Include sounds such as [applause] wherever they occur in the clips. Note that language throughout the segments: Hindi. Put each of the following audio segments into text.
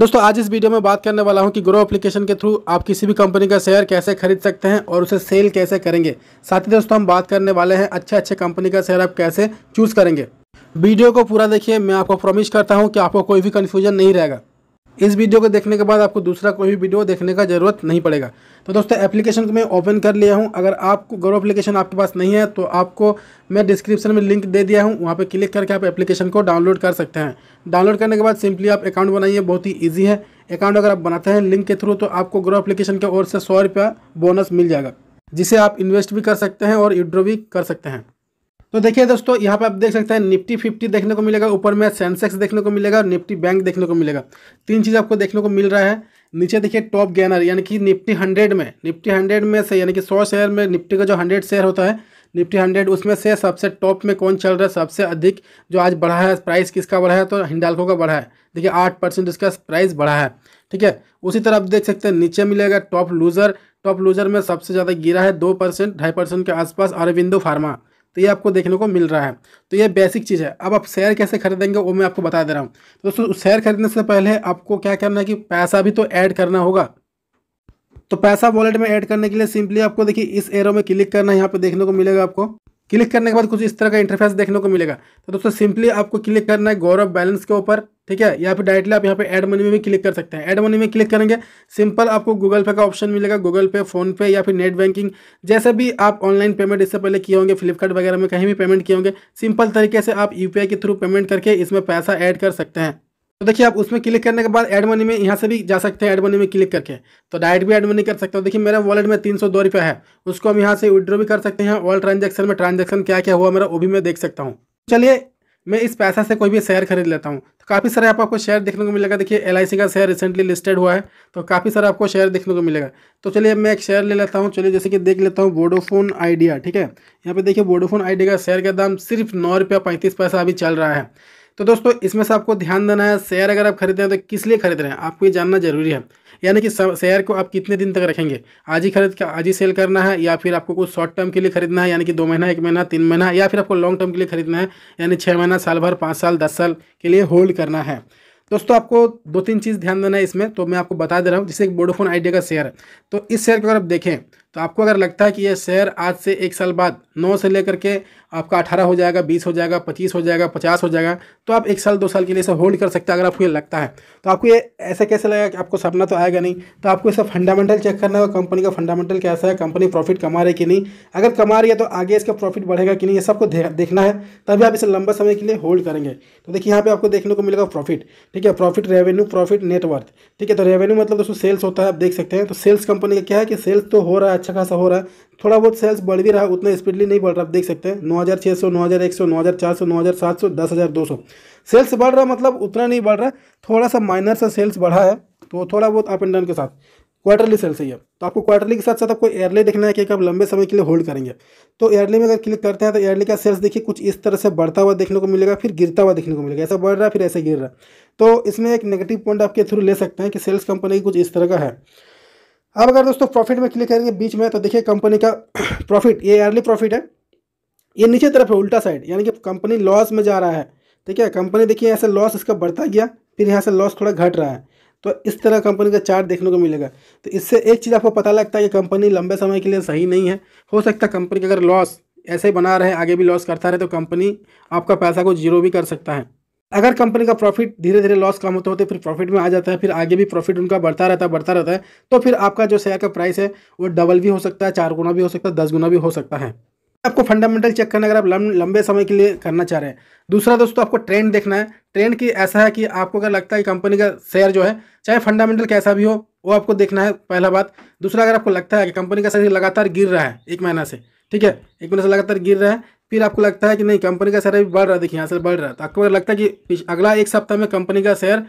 दोस्तों आज इस वीडियो में बात करने वाला हूं कि ग्रो एप्लीकेशन के थ्रू आप किसी भी कंपनी का शेयर कैसे खरीद सकते हैं और उसे सेल कैसे करेंगे साथ ही दोस्तों हम बात करने वाले हैं अच्छे अच्छे कंपनी का शेयर आप कैसे चूज़ करेंगे वीडियो को पूरा देखिए मैं आपको प्रॉमिस करता हूँ कि आपको कोई भी कन्फ्यूजन नहीं रहेगा इस वीडियो को देखने के बाद आपको दूसरा कोई भी वीडियो देखने का ज़रूरत नहीं पड़ेगा तो दोस्तों एप्लीकेशन को मैं ओपन कर लिया हूँ अगर आपको गौरव एप्लीकेशन आपके पास नहीं है तो आपको मैं डिस्क्रिप्शन में लिंक दे दिया हूँ वहाँ पर क्लिक करके आप एप्लीकेशन को डाउनलोड कर सकते हैं डाउनलोड करने के बाद सिंपली आप अकाउंट बनाइए बहुत ही ईजी है अकाउंट अगर आप बनाते हैं लिंक के थ्रू तो आपको गौरव एप्लीकेशन की ओर से सौ बोनस मिल जाएगा जिसे आप इन्वेस्ट भी कर सकते हैं और विड्रॉ भी कर सकते हैं तो देखिए दोस्तों यहाँ पे आप देख सकते हैं निफ्टी फिफ्टी देखने को मिलेगा ऊपर में सेंसेक्स देखने को मिलेगा और निफ्टी बैंक देखने को मिलेगा तीन चीज़ आपको देखने को मिल रहा है नीचे देखिए टॉप गेनर यानी कि निफ्टी हंड्रेड में निफ्टी हंड्रेड में से यानी कि सौ शेयर में निफ्टी का जो हंड्रेड शेयर होता है निफ्टी हंड्रेड उसमें से सबसे टॉप में कौन चल रहा है सबसे अधिक जो आज बढ़ा है प्राइस किसका बढ़ा है तो हिंडालको का बढ़ा है देखिए आठ परसेंट इसका प्राइस बढ़ा है ठीक है उसी तरह आप देख सकते हैं नीचे मिलेगा टॉप लूज़र टॉप लूज़र में सबसे ज़्यादा गिरा है दो परसेंट ढाई परसेंट के आसपास अरविंदो फार्मा तो ये आपको देखने को मिल रहा है तो ये बेसिक चीज़ है अब आप शेयर कैसे खरीदेंगे वो मैं आपको बता दे रहा हूँ तो दोस्तों शेयर खरीदने से पहले आपको क्या करना है कि पैसा भी तो ऐड करना होगा तो पैसा वॉलेट में ऐड करने के लिए सिंपली आपको देखिए इस एरो में क्लिक करना है यहाँ पे देखने को मिलेगा आपको क्लिक करने के बाद कुछ इस तरह का इंटरफेस देखने को मिलेगा तो दोस्तों सिंपली आपको क्लिक करना है गौरव बैलेंस के ऊपर ठीक है या फिर डायरेक्टली आप यहाँ पे एड मनी में भी क्लिक कर सकते हैं एड मनी में क्लिक करेंगे सिंपल आपको गूगल पे का ऑप्शन मिलेगा गूगल पे फोन पे या फिर नेट बैंकिंग जैसे भी आप ऑनलाइन पेमेंट इससे पहले किए होंगे फ्लिपकार्ट वगैरह में कहीं भी पेमेंट किए होंगे सिंपल तरीके से आप यू के थ्रू पेमेंट करके इसमें पैसा ऐड कर सकते हैं तो देखिए आप उसमें क्लिक करने के बाद एड मनी में यहाँ से भी जा सकते हैं एड मनी में क्लिक करके तो डायरेक्ट भी एड मनी कर सकते हो देखिए मेरा वॉलेट में तीन सौ दो रुपया है उसको हम यहाँ से विद्रॉ भी कर सकते हैं ऑल ट्रांजेक्शन में ट्रांजेक्शन क्या क्या हुआ मेरा वो भी मैं देख सकता हूँ चलिए मैं इस पैसा से कोई भी शेयर खरीद लेता हूँ तो काफ़ी सारे आप आपको शेयर देखने को मिलेगा देखिए एल का शेयर रिसेंटली लिस्टेड हुआ है तो काफ़ी सारा आपको शेयर देखने को मिलेगा तो चलिए मैं एक शेयर ले लेता हूँ चलिए जैसे कि देख लेता हूँ वोडोफोन आइडिया ठीक है यहाँ पे देखिए वोडोफोन आइडिया का शेयर का दाम सिर्फ नौ रुपया पैंतीस पैसा अभी चल रहा है तो दोस्तों इसमें से आपको ध्यान देना है शेयर अगर आप खरीद रहे हैं तो किस लिए खरीद रहे हैं आपको ये जानना जरूरी है यानी कि शेयर को आप कितने दिन तक रखेंगे आज ही खरीद के आज ही सेल करना है या फिर आपको कुछ शॉर्ट टर्म के लिए खरीदना है यानी कि दो महीना एक महीना तीन महीना या फिर आपको लॉन्ग टर्म के लिए खरीदना है यानी छः महीना साल भर पाँच साल दस साल के लिए होल्ड करना है दोस्तों आपको दो तीन चीज़ ध्यान देना है इसमें तो मैं आपको बता दे रहा हूँ जैसे एक बोडोफोन आइडिया का शेयर है तो इस शेयर को अगर आप देखें तो आपको अगर लगता है कि ये शेयर आज से एक साल बाद नौ से लेकर के आपका अठारह हो जाएगा बीस हो जाएगा पच्चीस हो जाएगा पचास हो जाएगा तो आप एक साल दो साल के लिए इसे होल्ड कर सकते हैं अगर आपको ये लगता है तो आपको ये ऐसे कैसे लगेगा कि आपको सपना तो आएगा नहीं तो आपको इसे फंडामेंटल चेक करना होगा कंपनी का फंडामेंटल कैसा है कंपनी प्रॉफिट कमा रही कि नहीं अगर कमा रही है तो आगे इसका प्रॉफिट बढ़ेगा कि नहीं ये सबको देखना है तभी आप इसे लंबे समय के लिए होल्ड करेंगे तो देखिए यहाँ पर आपको देखने को मिलेगा प्रॉफिट ठीक है प्रॉफिट रेवेन्यू प्रॉफिट नेटवर्थ ठीक है तो रेवेन्यू मतलब दोस्तों सेल्स होता है आप देख सकते हैं तो सेल्स कंपनी का क्या है कि सेल्स तो हो रहा है अच्छा खासा हो रहा है थोड़ा बहुत सेल्स बढ़ भी रहा है उतना स्पीडली नहीं बढ़ रहा आप देख सकते हैं नौ हज़ार छः सौ नौ हज़ार एक सौ नौ हज़ार चार सौ नौ हज़ार सात सौ दस हज़ार दो सौ सेल्स बढ़ रहा मतलब उतना नहीं बढ़ रहा थोड़ा सा माइनर सा सेल्स बढ़ा है तो थोड़ा बहुत अप एंड डाउन के साथ क्वार्टरली सेल्स है तो आपको क्वार्टरली के साथ साथ आपको एयरली देखना है कि आप लंबे समय के लिए होल्ड करेंगे तो एयरली में अगर क्लिक करते हैं तो एयरली का सेल्स देखिए कुछ इस तरह से बढ़ता हुआ देखने को मिलेगा फिर गिरता हुआ देखने को मिलेगा ऐसा बढ़ रहा है फिर ऐसे गिर रहा है तो इसमें एक नेगेटिव पॉइंट आपके थ्रू ले सकते हैं कि सेल्स कंपनी कुछ इस तरह का है अब अगर दोस्तों प्रॉफिट में क्लिक करेंगे बीच में तो देखिए कंपनी का प्रॉफिट [coughs] ये अर्ली प्रॉफिट है ये नीचे तरफ है उल्टा साइड यानी कि कंपनी लॉस में जा रहा है ठीक है कंपनी देखिए यहाँ से लॉस इसका बढ़ता गया फिर यहाँ से लॉस थोड़ा घट रहा है तो इस तरह कंपनी का चार्ट देखने को मिलेगा तो इससे एक चीज़ आपको पता लगता है कि कंपनी लंबे समय के लिए सही नहीं है हो सकता है कंपनी का अगर लॉस ऐसे ही बना रहे आगे भी लॉस करता रहे तो कंपनी आपका पैसा को जीरो भी कर सकता है अगर कंपनी का प्रॉफिट धीरे धीरे लॉस कम होता होते तो फिर प्रॉफिट में आ जाता है फिर आगे भी प्रॉफिट उनका बढ़ता रहता है बढ़ता रहता है तो फिर आपका जो शेयर का प्राइस है वो डबल भी हो सकता है चार गुना भी हो सकता है दस गुना भी हो सकता है आपको फंडामेंटल चेक करना अगर आप लंबे समय के लिए करना चाह रहे हैं दूसरा दोस्तों आपको ट्रेंड देखना है ट्रेंड की ऐसा है कि आपको अगर लगता है कि कंपनी का शेयर जो है चाहे फंडामेंटल कैसा भी हो वो आपको देखना है पहला बात दूसरा अगर आपको लगता है कि कंपनी का शेयर लगातार गिर रहा है एक महीना से ठीक है एक महीने से लगातार गिर रहा है फिर आपको लगता है कि नहीं कंपनी का शेयर अभी बढ़ रहा है देखिए यहाँ से बढ़ रहा है तो आपको अगर लगता है कि अगला एक सप्ताह में कंपनी का शेयर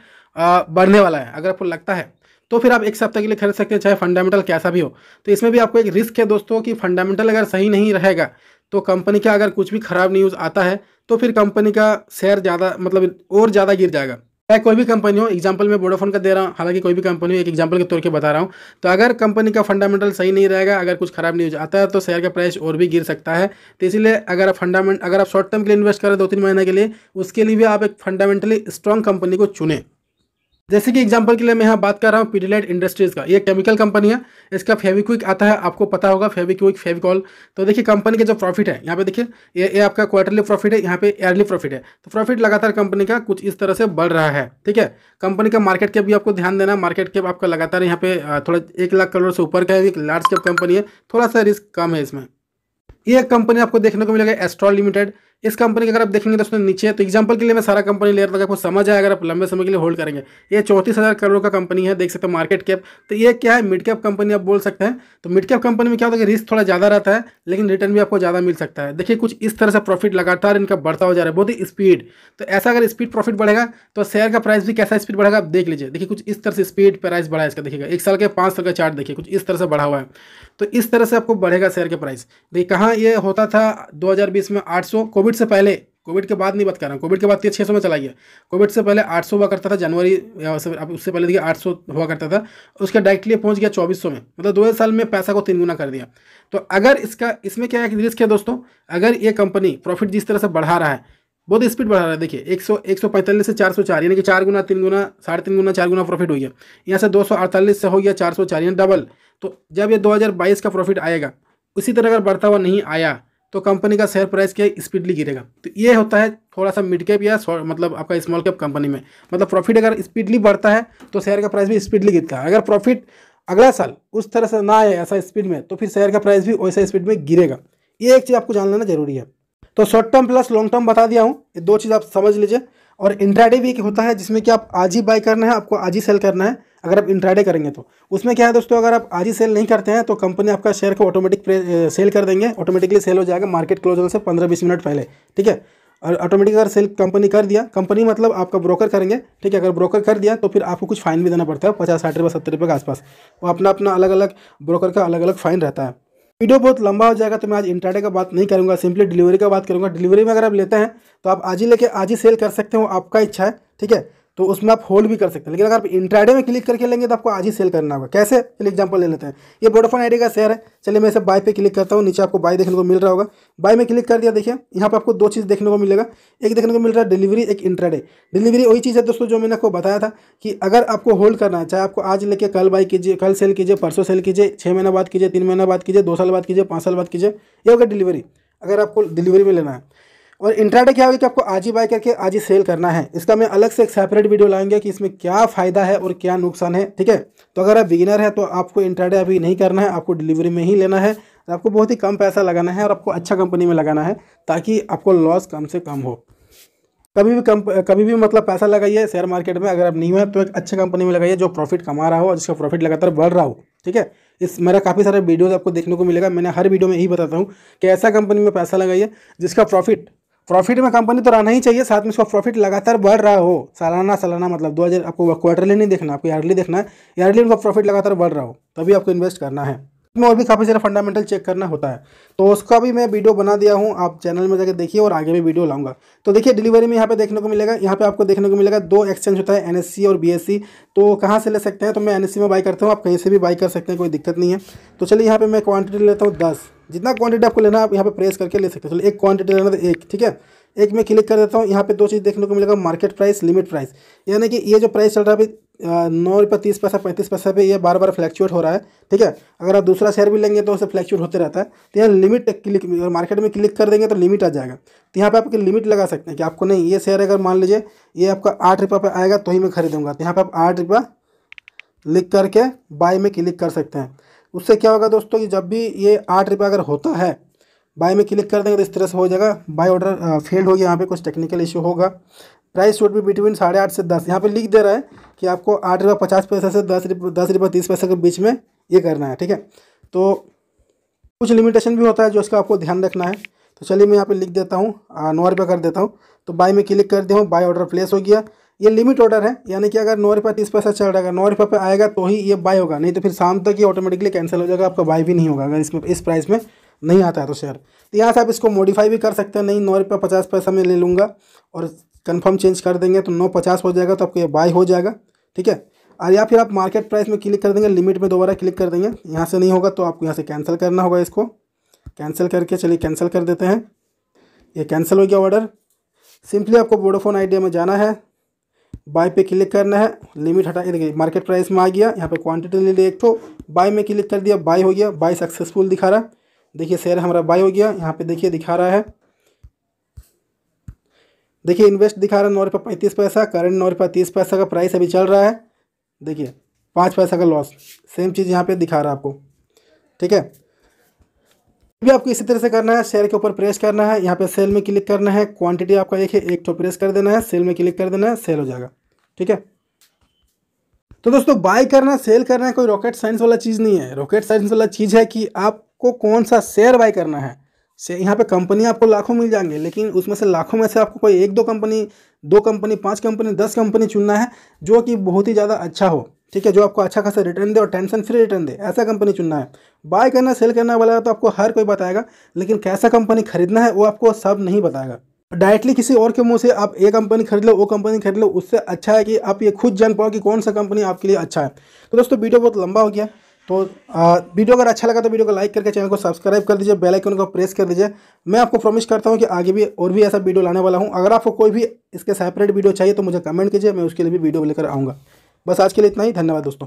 बढ़ने वाला है अगर आपको लगता है तो फिर आप एक सप्ताह के लिए खरीद सकते हैं चाहे फंडामेंटल कैसा भी हो तो इसमें भी आपको एक रिस्क है दोस्तों कि फंडामेंटल अगर सही नहीं रहेगा तो कंपनी का अगर कुछ भी खराब न्यूज़ आता है तो फिर कंपनी का शेयर ज़्यादा मतलब और ज़्यादा गिर जाएगा चाहे कोई भी कंपनी हो एग्जाम्पल मैं वोडाफोन का दे रहा हूँ हालांकि कोई भी कंपनी हो एक एग्जाम्पल के तौर के बता रहा हूँ तो अगर कंपनी का फंडामेंटल सही नहीं रहेगा अगर कुछ खराब न्यूज आता है तो शेयर का प्राइस और भी गिर सकता है तो इसलिए अगर आप फंडामेंट अगर आप शॉर्ट टर्म के लिए इन्वेस्ट करें दो तीन महीने के लिए उसके लिए भी आप एक फंडामेंटली स्ट्रॉन्ग कंपनी को चुने जैसे कि एग्जांपल के लिए मैं यहाँ बात कर रहा हूँ पीडीलाइट इंडस्ट्रीज़ का ये केमिकल कंपनी है इसका फेविक्विक आता है आपको पता होगा फेविक्विक फेविकॉल तो देखिए कंपनी के जो प्रॉफिट है यहाँ पे देखिए ये ये आपका क्वार्टरली प्रॉफिट है यहाँ पे ईयरली प्रॉफिट है तो प्रॉफिट लगातार कंपनी का कुछ इस तरह से बढ़ रहा है ठीक है कंपनी का मार्केट कैप भी आपको ध्यान देना मार्केट कैप आपका लगातार यहाँ पे थोड़ा एक लाख करोड़ से ऊपर का है एक लार्ज कैप कंपनी है थोड़ा सा रिस्क कम है इसमें ये कंपनी आपको देखने को मिलेगा एस्ट्रॉल लिमिटेड इस कंपनी के अगर आप देखेंगे दोस्तों नीचे तो एग्जांपल के लिए मैं सारा कंपनी ले रहा था आपको समझ आए अगर आप लंबे समय के लिए होल्ड करेंगे ये चौंतीस हज़ार करोड़ का कंपनी है देख सकते हो मार्केट कैप तो ये क्या है मिड कैप कंपनी आप बोल सकते हैं तो मिड कैप कंपनी में क्या होता है रिस्क थोड़ा ज़्यादा रहता है लेकिन रिटर्न भी आपको ज़्यादा मिल सकता है देखिए कुछ इस तरह से प्रॉफिट लगातार इनका बढ़ता हो जा रहा है बहुत ही स्पीड तो ऐसा अगर स्पीड प्रॉफिट बढ़ेगा तो शेयर का प्राइस भी कैसा स्पीड बढ़ेगा आप देख लीजिए देखिए कुछ इस तरह से स्पीड प्राइस बढ़ा है इसका देखिएगा एक साल के पाँच साल का चार्ट देखिए कुछ इस तरह से बढ़ा हुआ है तो इस तरह से आपको बढ़ेगा शेयर के प्राइस देखिए कहाँ ये होता था 2020 में 800 कोविड से पहले कोविड के बाद नहीं बात कर रहा हूँ कोविड के बाद तो ये छः सौ में चला गया कोविड से पहले आठ सौ हुआ करता था जनवरी अब उससे पहले देखिए आठ सौ हुआ करता था उसके डायरेक्टली पहुँच गया चौबीस सौ में मतलब दो साल में पैसा को तीन गुना कर दिया तो अगर इसका इसमें क्या है रिस्क है दोस्तों अगर ये कंपनी प्रॉफिट जिस तरह से बढ़ा रहा है बहुत स्पीड बढ़ा रहा है देखिए एक सौ एक सौ पैंतालीस से चार सौ चार यानी कि चार गुना तीन गुना साढ़े तीन गुना चार गुना प्रॉफिट हो गया यहाँ से दो सौ अड़तालीस से हो गया चार सौ चार यानी डबल तो जब ये दो हज़ार बाईस का प्रॉफिट आएगा उसी तरह अगर बढ़ता हुआ नहीं आया तो कंपनी का शेयर प्राइस क्या स्पीडली गिरेगा तो ये होता है थोड़ा सा मिड कैप या मतलब आपका स्मॉल कैप कंपनी में मतलब प्रॉफिट अगर स्पीडली बढ़ता है तो शेयर का प्राइस भी स्पीडली गिरता है अगर प्रॉफिट अगला साल उस तरह से ना आए ऐसा स्पीड में तो फिर शेयर का प्राइस भी वैसा स्पीड में गिरेगा ये एक चीज़ आपको जान लेना जरूरी है तो short term plus long term बता दिया हूँ ये दो चीज़ आप समझ लीजिए और इंट्राडे भी एक होता है जिसमें कि आप आज ही बाय करना है आपको आज ही सेल करना है अगर आप इंट्राडे करेंगे तो उसमें क्या है दोस्तों अगर आप आज ही सेल नहीं करते हैं तो कंपनी आपका शेयर को ऑटोमेटिक सेल कर देंगे ऑटोमेटिकली सेल हो जाएगा मार्केट क्लोज होने से पंद्रह बीस मिनट पहले ठीक है और ऑटोमेटिक अगर सेल कंपनी कर दिया कंपनी मतलब आपका ब्रोकर करेंगे ठीक है अगर ब्रोकर कर दिया तो फिर आपको कुछ फाइन भी देना पड़ता है पचास साठ रुपये सत्तर रुपये के आसपास वो अपना अपना अलग अलग ब्रोकर का अलग अलग फ़ाइन रहता है वीडियो बहुत लंबा हो जाएगा तो मैं आज इंटरडे का बात नहीं करूंगा सिंपली डिलीवरी का बात करूंगा डिलीवरी में अगर आप लेते हैं तो आप आज ही लेके आज ही सेल कर सकते हो आपका इच्छा है ठीक है तो उसमें आप होल्ड भी कर सकते हैं लेकिन अगर आप इंट्राडे में क्लिक करके लेंगे तो आपको आज ही सेल करना होगा कैसे चलिए एग्जाम्पल ले लेते हैं ये वोडाफोन आईडी का शेयर है चलिए मैं इसे बाय पे क्लिक करता हूँ नीचे आपको बाय देखने को मिल रहा होगा बाय में क्लिक कर दिया देखिए यहाँ पर आपको दो चीज़ देखने को मिलेगा एक देखने को मिल रहा है डिलीवरी एक इंट्राडे डिलीवरी वही चीज़ है दोस्तों जो मैंने आपको बताया था कि अगर आपको होल्ड करना है चाहे आपको आज लेके कल बाई कीजिए कल सेल कीजिए परसों सेल कीजिए छः महीना बाद कीजिए तीन महीना बाद कीजिए दो साल बाद कीजिए पाँच साल बाद कीजिए ये होगा डिलीवरी अगर आपको डिलीवरी में लेना है और इंट्राडे क्या होगा कि आपको आज ही बाय करके आज ही सेल करना है इसका मैं अलग से एक सेपरेट वीडियो लाएंगे कि इसमें क्या फ़ायदा है और क्या नुकसान है ठीक है तो अगर आप बिगिनर है तो आपको इंट्राडे अभी नहीं करना है आपको डिलीवरी में ही लेना है आपको बहुत ही कम पैसा लगाना है और आपको अच्छा कंपनी में लगाना है ताकि आपको लॉस कम से कम हो कभी भी कम कभी भी मतलब पैसा लगाइए शेयर मार्केट में अगर आप नहीं हुए तो एक अच्छी कंपनी में लगाइए जो प्रॉफिट कमा रहा हो और जिसका प्रॉफिट लगातार बढ़ रहा हो ठीक है इस मेरा काफ़ी सारे वीडियोस आपको देखने को मिलेगा मैंने हर वीडियो में यही बताता हूँ कि ऐसा कंपनी में पैसा लगाइए जिसका प्रॉफिट प्रॉफिट में कंपनी तो रहना ही चाहिए साथ में उसका प्रॉफिट लगातार बढ़ रहा हो सालाना सालाना मतलब दो हज़ार आपको क्वार्टरली नहीं देखना आपको ईयरली देखना है ईयरली उनका प्रॉफिट लगातार बढ़ रहा हो तभी आपको इन्वेस्ट करना है में और भी काफ़ी सारा फंडामेंटल चेक करना होता है तो उसका भी मैं वीडियो बना दिया हूँ आप चैनल में जाकर देखिए और आगे भी वीडियो लाऊंगा तो देखिए डिलीवरी में यहाँ पे देखने को मिलेगा यहाँ पे आपको देखने को मिलेगा दो एक्सचेंज होता है एनएससी और बीएससी तो कहाँ से ले सकते हैं तो मैं एन में बाई करता हूँ आप कहीं से भी बाई कर सकते हैं कोई दिक्कत नहीं है तो चलिए यहाँ पर मैं क्वान्टिटी लेता हूँ दस जितना क्वान्टिटी आपको लेना आप यहाँ पर प्रेस करके ले सकते हैं चलिए एक क्वान्टिटी लेना तो एक ठीक है एक मैं क्लिक कर देता हूँ यहाँ पे दो चीज़ देखने को मिलेगा मार्केट प्राइस लिमिट प्राइस यानी कि ये जो प्राइस चल रहा है अभी नौ रुपये तीस पैसा पैंतीस पैसा पे ये बार बार फ्लैक्चुएट हो रहा है ठीक है अगर आप दूसरा शेयर भी लेंगे तो उसे फ्लैक्चुएट होते रहता है तो यहाँ लिमिट क्लिक अगर मार्केट में क्लिक कर देंगे तो लिमिट आ जाएगा तो यहाँ पे आपके लिमिट लगा सकते हैं कि आपको नहीं ये शेयर अगर मान लीजिए ये आपका आठ रुपये पर आएगा तो ही मैं खरीदूँगा तो यहाँ पर आप आठ रुपये लिख करके बाय में क्लिक कर सकते हैं उससे क्या होगा दोस्तों कि जब भी ये आठ रुपये अगर होता है बाय में क्लिक कर देंगे तो इस तरह से हो जाएगा बाय ऑर्डर फेल्ड हो गया यहाँ पे कुछ टेक्निकल इशू होगा प्राइस वुड भी बिटवीन साढ़े आठ से दस यहाँ पे लिख दे रहा है कि आपको आठ रुपये पचास पैसे से दस रुपये दस रुपये तीस पैसे के बीच में ये करना है ठीक है तो कुछ लिमिटेशन भी होता है जो इसका आपको ध्यान रखना है तो चलिए मैं यहाँ पे लिख देता हूँ नौ रुपये कर देता हूँ तो बाय में क्लिक कर दिया हूँ बाय ऑर्डर प्लेस हो गया ये लिमिट ऑर्डर है यानी कि अगर नौ रुपये तीस पैसा चल रहा है नौ रुपये पर आएगा तो ही ये बाय होगा नहीं तो फिर शाम तक ये ऑटोमेटिकली कैंसिल हो जाएगा आपका बाय भी नहीं होगा अगर इसमें इस प्राइस में नहीं आता है तो शेयर तो यहाँ से आप इसको मॉडिफाई भी कर सकते हैं नहीं नौ रुपये पचास पैसा मैं ले लूँगा और कन्फर्म चेंज कर देंगे तो नौ पचास हो जाएगा तो आपको ये बाय हो जाएगा ठीक है और या फिर आप मार्केट प्राइस में क्लिक कर देंगे लिमिट में दोबारा क्लिक कर देंगे यहाँ से नहीं होगा तो आपको यहाँ से कैंसिल करना होगा इसको कैंसिल करके चलिए कैंसिल कर देते हैं ये कैंसिल हो गया ऑर्डर सिंपली आपको वोडाफोन आइडिया में जाना है बाय पे क्लिक करना है लिमिट हटा देखिए मार्केट प्राइस में आ गया यहाँ पे क्वांटिटी ले लिया एक तो बाय में क्लिक कर दिया बाय हो गया बाय सक्सेसफुल दिखा रहा है देखिए शेयर हमारा बाय हो गया यहाँ पे देखिए दिखा रहा है देखिए इन्वेस्ट दिखा रहा है नौ रुपये पैंतीस पैसा करंट नौ रुपये तीस पैसा का प्राइस अभी चल रहा है देखिए पाँच पैसा का लॉस सेम चीज़ यहाँ पे दिखा रहा है आपको ठीक है भी आपको इसी तरह से करना है शेयर के ऊपर प्रेस करना है यहाँ पे सेल में क्लिक करना है क्वांटिटी आपका एक है एक तो प्रेस कर देना है सेल में क्लिक कर देना है सेल हो जाएगा ठीक है तो दोस्तों बाय करना सेल करना है कोई रॉकेट साइंस वाला चीज़ नहीं है रॉकेट साइंस वाला चीज़ है कि आपको कौन सा शेयर बाय करना है से यहाँ पे कंपनी आपको लाखों मिल जाएंगे लेकिन उसमें से लाखों में से आपको कोई एक दो कंपनी दो कंपनी पाँच कंपनी दस कंपनी चुनना है जो कि बहुत ही ज़्यादा अच्छा हो ठीक है जो आपको अच्छा खासा रिटर्न दे और टेंशन फ्री रिटर्न दे ऐसा कंपनी चुनना है बाय करना सेल करना वाला तो आपको हर कोई बताएगा लेकिन कैसा कंपनी खरीदना है वो आपको सब नहीं बताएगा डायरेक्टली किसी और के मुंह से आप ए कंपनी खरीद लो वो कंपनी खरीद लो उससे अच्छा है कि आप ये खुद जान पाओ कि कौन सा कंपनी आपके लिए अच्छा है तो दोस्तों वीडियो बहुत लंबा हो गया तो आ, वीडियो अगर अच्छा लगा तो वीडियो को लाइक करके चैनल को सब्सक्राइब कर दीजिए बेल आइकन को प्रेस कर दीजिए मैं आपको प्रॉमिस करता हूँ कि आगे भी और भी ऐसा वीडियो लाने वाला हूँ अगर आपको कोई भी इसके सेपरेट वीडियो चाहिए तो मुझे कमेंट कीजिए मैं उसके लिए भी वीडियो लेकर आऊँगा बस आज के लिए इतना ही धन्यवाद दोस्तों